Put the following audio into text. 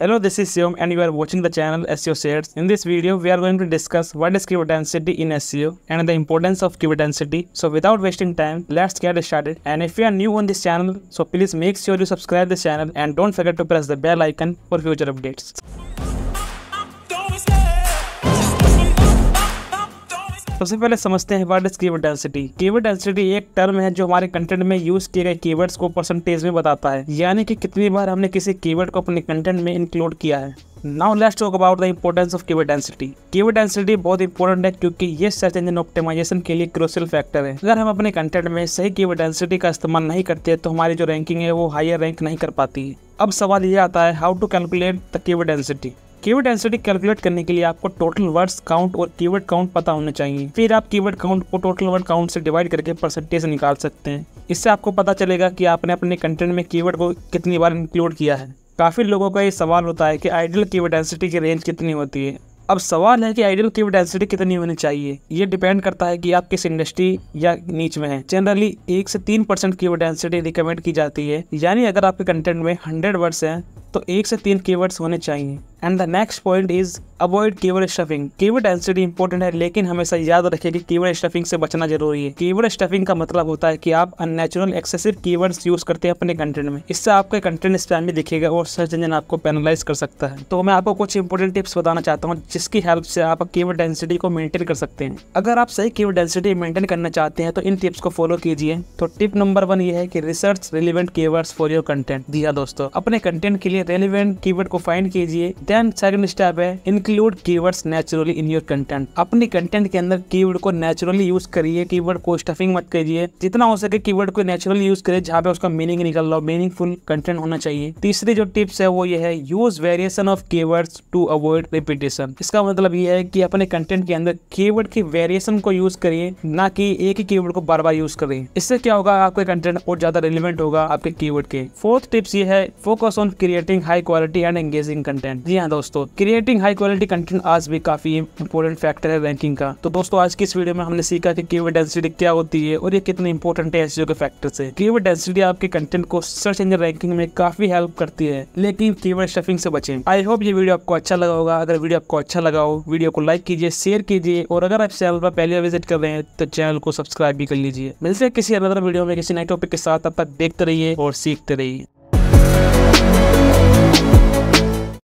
Hello, this is Siom and you are watching the channel SEO Shares. In this video, we are going to discuss what is keyword density in SEO and the importance of keyword density. So without wasting time, let's get started. And if you are new on this channel, so please make sure you subscribe this channel and don't forget to press the bell icon for future updates. सबसे पहले समझते हैं word keyword density keyword density एक term है जो हमारे content में use किए गए कीवर्ड्स को परसेंटेज में बताता है यानी कि कितनी बार हमने किसी कीवर्ड को अपने कंटेंट में इंक्लूड किया है now let's talk about the importance of keyword density keyword density बहुत इंपॉर्टेंट है क्योंकि ये सर्च इंजन ऑप्टिमाइजेशन के लिए क्रोशियल फैक्टर है अगर हम अपने कंटेंट में सही कीवर्ड डेंसिटी का इस्तेमाल नहीं करते तो हमारी जो रैंकिंग है वो हायर रैंक नहीं कर पाती अब सवाल ये आता है how to calculate the keyword density keyword density calculate करने के लिए आपको टोटल वर्ड्स काउंट और कीवर्ड काउंट पता होना चाहिए फिर आप कीवर्ड काउंट को टोटल वर्ड काउंट से डिवाइड करके परसेंटेज निकाल सकते हैं इससे आपको पता चलेगा कि आपने अपने कंटेंट में कीवर्ड को कितनी बार इंक्लूड किया है काफ़ी लोगों का ये सवाल होता है कि आइडियल कीवर्ड डेंसिटी की रेंज कितनी होती है अब सवाल है कि आइडियल की डेंसिटी कितनी होनी चाहिए ये डिपेंड करता है कि आप किस इंडस्ट्री या नीच में हैं जनरली एक से तीन परसेंट की डेंसिटी रिकमेंड की जाती है यानी अगर आपके कंटेंट में हंड्रेड वर्ड्स हैं तो एक से तीन कीवर्ड्स होने चाहिए and the next point is avoid keyword stuffing keyword density important है लेकिन हमेशा याद रखें कि कीवर्ड स्टफिंग से बचना जरूरी है कीवर्ड स्टफिंग का मतलब होता है कि आप अननेचुरल एक्सेसिव कीवर्ड्स यूज करते हैं अपने कंटेंट में इससे आपका कंटेंट स्पैन भी दिखेगा और सर्च इंजन आपको पेनालाइज कर सकता है तो मैं आपको कुछ इंपॉर्टेंट टिप्स बताना चाहता हूँ जिसकी हेल्प से आप कीवर्ड डेंसिटी को मेंटेन कर सकते हैं अगर आप सही कीवर्ड डेंसिटी मेंटेन करना चाहते हैं तो इन टिप्स को फॉलो कीजिए तो टिप नंबर वन ये है कि research relevant keywords for your content दिया दोस्तों अपने कंटेंट के लिए रेलिवेंट कीवर्ड को फाइंड कीजिए देन सेकंड स्टेप है include keywords naturally in your content अपने कंटेंट के अंदर कीवर्ड को नेचुरली यूज करिए कीवर्ड को स्टफिंग मत कीजिए जितना हो सके कीवर्ड को नेचुरली यूज करिए जहाँ पे उसका मीनिंग निकल रहा हो मीनिंगफुल कंटेंट होना चाहिए तीसरी जो टिप्स है वो ये है use variation of keywords to avoid repetition इसका मतलब ये है कि अपने कंटेंट के अंदर कीवर्ड की वेरिएशन को यूज करिए ना कि एक ही कीवर्ड को बार बार यूज करिए इससे क्या होगा आपका कंटेंट और ज्यादा रिलेवेंट होगा आपके कीवर्ड के फोर्थ टिप्स ये है focus on creative creating high quality and engaging content जी हाँ दोस्तों क्रिएटिंग हाई क्वालिटी कंटेंट आज भी काफी इंपॉर्टेंट फैक्टर है रैंकिंग का तो दोस्तों आज की इस वीडियो में हमने सीखा की कीवर्ड डेंसिटी क्या होती है और ये कितनी इंपॉर्टेंट है एसियो के फैक्टर से कीवर्ड डेंसिटी आपके कंटेंट को सर्च इंजन रैंकिंग में काफी हेल्प करती है लेकिन कीवर्ड स्टफिंग से बचें आई होप ये वीडियो आपको अच्छा लगा होगा अगर वीडियो आपको अच्छा लगा हो वीडियो को लाइक कीजिए शेयर कीजिए और अगर आप चैनल पर पहले विजिट कर रहे हैं तो चैनल को सब्सक्राइब भी कर लीजिए मिलते हैं किसी अलग वीडियो में किसी नए टॉपिक के साथ अब तक देखते रहिए और सीखते रहिए